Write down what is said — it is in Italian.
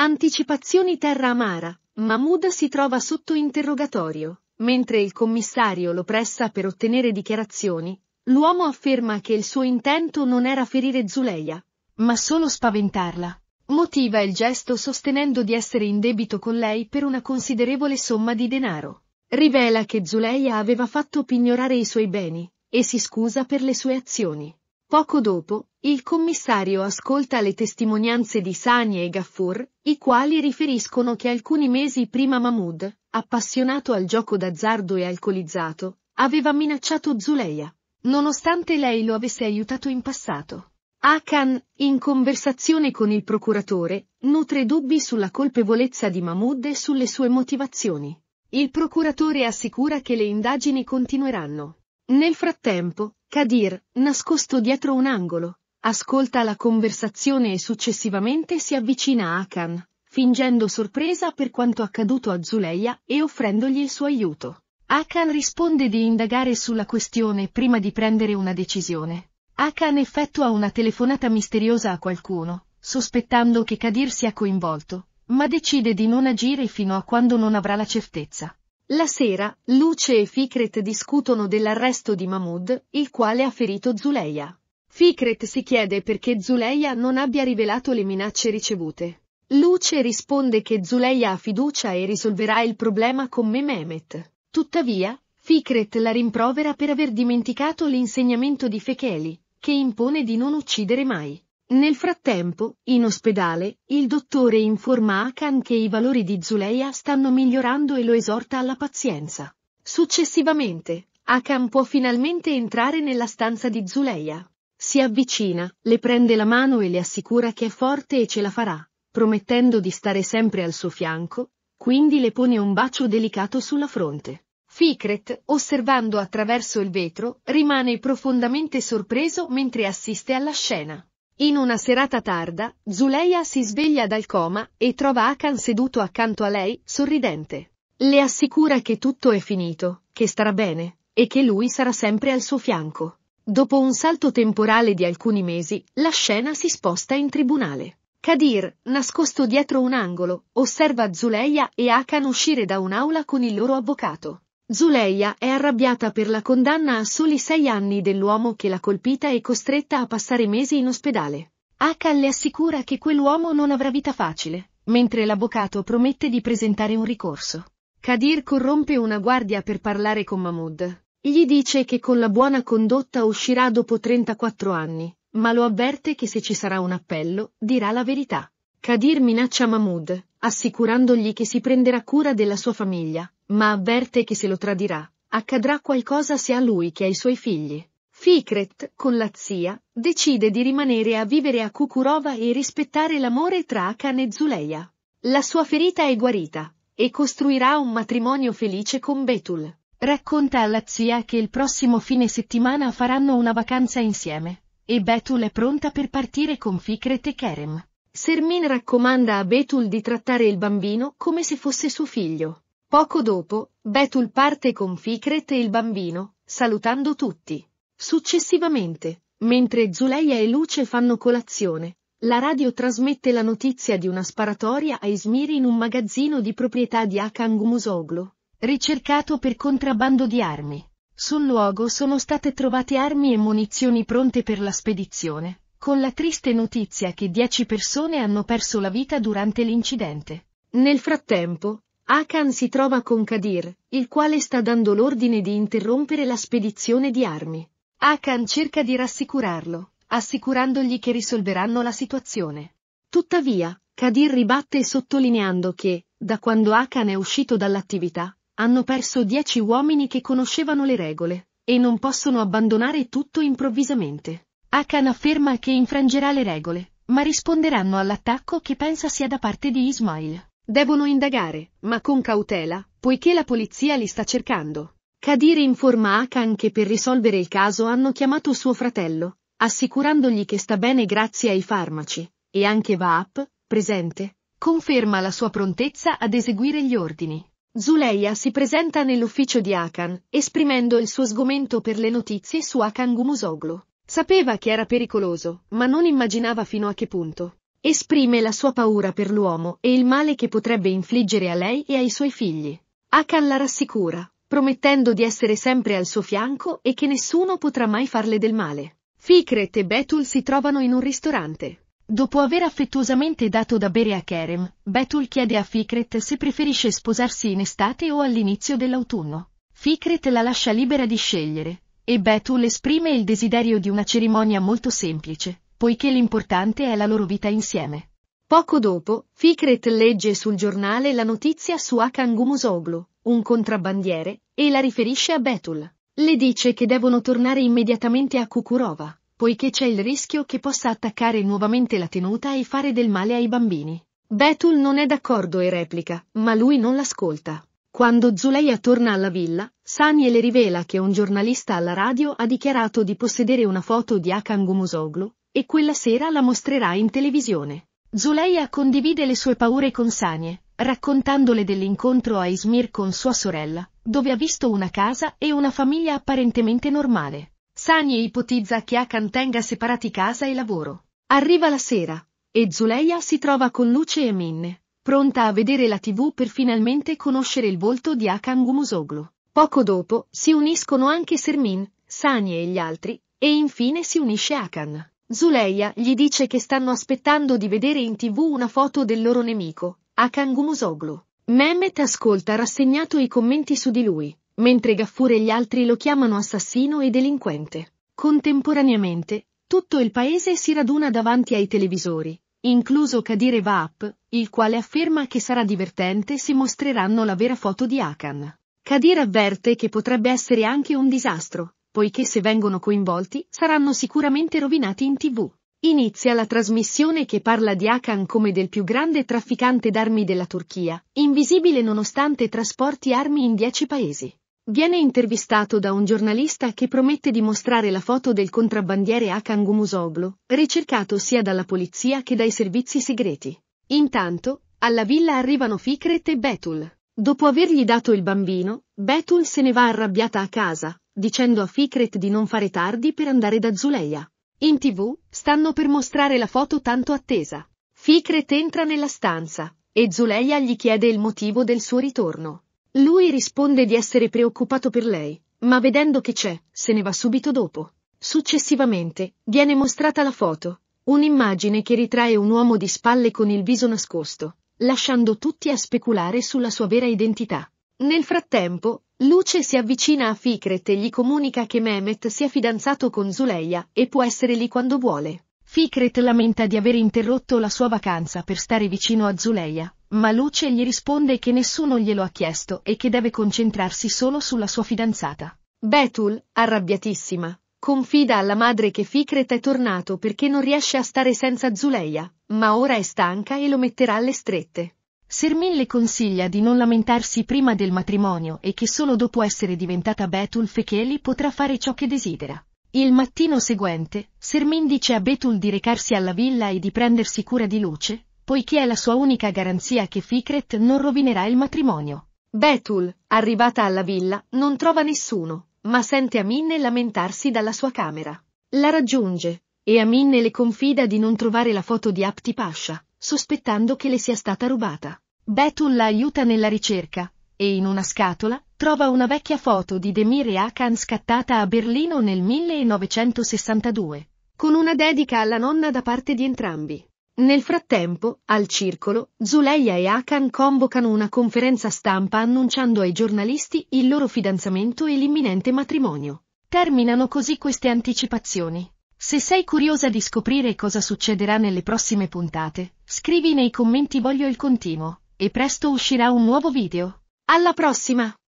Anticipazioni Terra Amara. Mahmoud si trova sotto interrogatorio. Mentre il commissario lo pressa per ottenere dichiarazioni, l'uomo afferma che il suo intento non era ferire Zuleia, ma solo spaventarla. Motiva il gesto sostenendo di essere in debito con lei per una considerevole somma di denaro. Rivela che Zuleia aveva fatto pignorare i suoi beni e si scusa per le sue azioni. Poco dopo, il commissario ascolta le testimonianze di Sani e Gaffur, i quali riferiscono che alcuni mesi prima Mahmoud, appassionato al gioco d'azzardo e alcolizzato, aveva minacciato Zuleia, nonostante lei lo avesse aiutato in passato. Akan, in conversazione con il procuratore, nutre dubbi sulla colpevolezza di Mahmoud e sulle sue motivazioni. Il procuratore assicura che le indagini continueranno. Nel frattempo, Kadir, nascosto dietro un angolo, ascolta la conversazione e successivamente si avvicina a Akan, fingendo sorpresa per quanto accaduto a Zuleya e offrendogli il suo aiuto. Akan risponde di indagare sulla questione prima di prendere una decisione. Akan effettua una telefonata misteriosa a qualcuno, sospettando che Kadir sia coinvolto, ma decide di non agire fino a quando non avrà la certezza. La sera, Luce e Fikret discutono dell'arresto di Mahmoud, il quale ha ferito Zuleia. Fikret si chiede perché Zuleia non abbia rivelato le minacce ricevute. Luce risponde che Zuleia ha fiducia e risolverà il problema con Mehmet. Tuttavia, Fikret la rimprovera per aver dimenticato l'insegnamento di Fecheli, che impone di non uccidere mai. Nel frattempo, in ospedale, il dottore informa Akan che i valori di Zuleia stanno migliorando e lo esorta alla pazienza. Successivamente, Akan può finalmente entrare nella stanza di Zuleia. Si avvicina, le prende la mano e le assicura che è forte e ce la farà, promettendo di stare sempre al suo fianco, quindi le pone un bacio delicato sulla fronte. Fikret, osservando attraverso il vetro, rimane profondamente sorpreso mentre assiste alla scena. In una serata tarda, Zuleia si sveglia dal coma e trova Akan seduto accanto a lei, sorridente. Le assicura che tutto è finito, che starà bene, e che lui sarà sempre al suo fianco. Dopo un salto temporale di alcuni mesi, la scena si sposta in tribunale. Kadir, nascosto dietro un angolo, osserva Zuleia e Akan uscire da un'aula con il loro avvocato. Zuleia è arrabbiata per la condanna a soli sei anni dell'uomo che l'ha colpita e costretta a passare mesi in ospedale. Aka le assicura che quell'uomo non avrà vita facile, mentre l'avvocato promette di presentare un ricorso. Kadir corrompe una guardia per parlare con Mahmoud. Gli dice che con la buona condotta uscirà dopo 34 anni, ma lo avverte che se ci sarà un appello, dirà la verità. Kadir minaccia Mahmoud, assicurandogli che si prenderà cura della sua famiglia, ma avverte che se lo tradirà, accadrà qualcosa sia a lui che ai suoi figli. Fikret, con la zia, decide di rimanere a vivere a Kukurova e rispettare l'amore tra Akan e Zuleia. La sua ferita è guarita, e costruirà un matrimonio felice con Betul. Racconta alla zia che il prossimo fine settimana faranno una vacanza insieme, e Betul è pronta per partire con Fikret e Kerem. Sermin raccomanda a Betul di trattare il bambino come se fosse suo figlio. Poco dopo, Betul parte con Fikret e il bambino, salutando tutti. Successivamente, mentre Zuleia e Luce fanno colazione, la radio trasmette la notizia di una sparatoria a Ismiri in un magazzino di proprietà di Akang Musoglu, ricercato per contrabbando di armi. Sul luogo sono state trovate armi e munizioni pronte per la spedizione con la triste notizia che dieci persone hanno perso la vita durante l'incidente. Nel frattempo, Akan si trova con Kadir, il quale sta dando l'ordine di interrompere la spedizione di armi. Akan cerca di rassicurarlo, assicurandogli che risolveranno la situazione. Tuttavia, Kadir ribatte sottolineando che, da quando Akan è uscito dall'attività, hanno perso dieci uomini che conoscevano le regole, e non possono abbandonare tutto improvvisamente. Akan afferma che infrangerà le regole, ma risponderanno all'attacco che pensa sia da parte di Ismail. Devono indagare, ma con cautela, poiché la polizia li sta cercando. Kadir informa Akan che per risolvere il caso hanno chiamato suo fratello, assicurandogli che sta bene grazie ai farmaci, e anche Vaap, presente, conferma la sua prontezza ad eseguire gli ordini. Zuleya si presenta nell'ufficio di Akan, esprimendo il suo sgomento per le notizie su Akan Gumusoglu. Sapeva che era pericoloso, ma non immaginava fino a che punto. Esprime la sua paura per l'uomo e il male che potrebbe infliggere a lei e ai suoi figli. Akan la rassicura, promettendo di essere sempre al suo fianco e che nessuno potrà mai farle del male. Fikret e Betul si trovano in un ristorante. Dopo aver affettuosamente dato da bere a Kerem, Betul chiede a Fikret se preferisce sposarsi in estate o all'inizio dell'autunno. Fikret la lascia libera di scegliere, e Betul esprime il desiderio di una cerimonia molto semplice, poiché l'importante è la loro vita insieme. Poco dopo, Fikret legge sul giornale la notizia su Hakan Gumusoglu, un contrabbandiere, e la riferisce a Betul. Le dice che devono tornare immediatamente a Kukurova, poiché c'è il rischio che possa attaccare nuovamente la tenuta e fare del male ai bambini. Betul non è d'accordo e replica, ma lui non l'ascolta. Quando Zuleia torna alla villa, Sanie le rivela che un giornalista alla radio ha dichiarato di possedere una foto di Akan Gumusoglu, e quella sera la mostrerà in televisione. Zuleia condivide le sue paure con Sanie, raccontandole dell'incontro a Izmir con sua sorella, dove ha visto una casa e una famiglia apparentemente normale. Sanie ipotizza che Akan tenga separati casa e lavoro. Arriva la sera, e Zuleia si trova con Luce e Minne, pronta a vedere la tv per finalmente conoscere il volto di Akan Gumusoglu. Poco dopo si uniscono anche Sermin, Sani e gli altri, e infine si unisce Akan. Zuleia gli dice che stanno aspettando di vedere in tv una foto del loro nemico, Akan Gumusoglu. Mehmet ascolta rassegnato i commenti su di lui, mentre Gaffur e gli altri lo chiamano assassino e delinquente. Contemporaneamente, tutto il paese si raduna davanti ai televisori, incluso Kadir Evap, il quale afferma che sarà divertente se mostreranno la vera foto di Akan. Kadir avverte che potrebbe essere anche un disastro, poiché se vengono coinvolti saranno sicuramente rovinati in tv. Inizia la trasmissione che parla di Akan come del più grande trafficante d'armi della Turchia, invisibile nonostante trasporti armi in dieci paesi. Viene intervistato da un giornalista che promette di mostrare la foto del contrabbandiere Hakan Gumusoglu, ricercato sia dalla polizia che dai servizi segreti. Intanto, alla villa arrivano Fikret e Betul. Dopo avergli dato il bambino, Betul se ne va arrabbiata a casa, dicendo a Fikret di non fare tardi per andare da Zuleia. In tv, stanno per mostrare la foto tanto attesa. Fikret entra nella stanza, e Zuleia gli chiede il motivo del suo ritorno. Lui risponde di essere preoccupato per lei, ma vedendo che c'è, se ne va subito dopo. Successivamente, viene mostrata la foto, un'immagine che ritrae un uomo di spalle con il viso nascosto, lasciando tutti a speculare sulla sua vera identità. Nel frattempo, Luce si avvicina a Fikret e gli comunica che Mehmet si è fidanzato con Zuleia e può essere lì quando vuole. Fikret lamenta di aver interrotto la sua vacanza per stare vicino a Zuleia, ma Luce gli risponde che nessuno glielo ha chiesto e che deve concentrarsi solo sulla sua fidanzata. Betul, arrabbiatissima, confida alla madre che Fikret è tornato perché non riesce a stare senza Zuleia, ma ora è stanca e lo metterà alle strette. Sermin le consiglia di non lamentarsi prima del matrimonio e che solo dopo essere diventata Betul Fekeli potrà fare ciò che desidera. Il mattino seguente, Sermin dice a Betul di recarsi alla villa e di prendersi cura di Luce, poiché è la sua unica garanzia che Fikret non rovinerà il matrimonio. Betul, arrivata alla villa, non trova nessuno, ma sente Aminne lamentarsi dalla sua camera. La raggiunge, e Aminne le confida di non trovare la foto di Apti Pasha, sospettando che le sia stata rubata. Betul la aiuta nella ricerca, e in una scatola, trova una vecchia foto di Demir e Akan scattata a Berlino nel 1962, con una dedica alla nonna da parte di entrambi. Nel frattempo, al circolo, Zuleia e Akan convocano una conferenza stampa annunciando ai giornalisti il loro fidanzamento e l'imminente matrimonio. Terminano così queste anticipazioni. Se sei curiosa di scoprire cosa succederà nelle prossime puntate, scrivi nei commenti voglio il continuo, e presto uscirà un nuovo video. Alla prossima!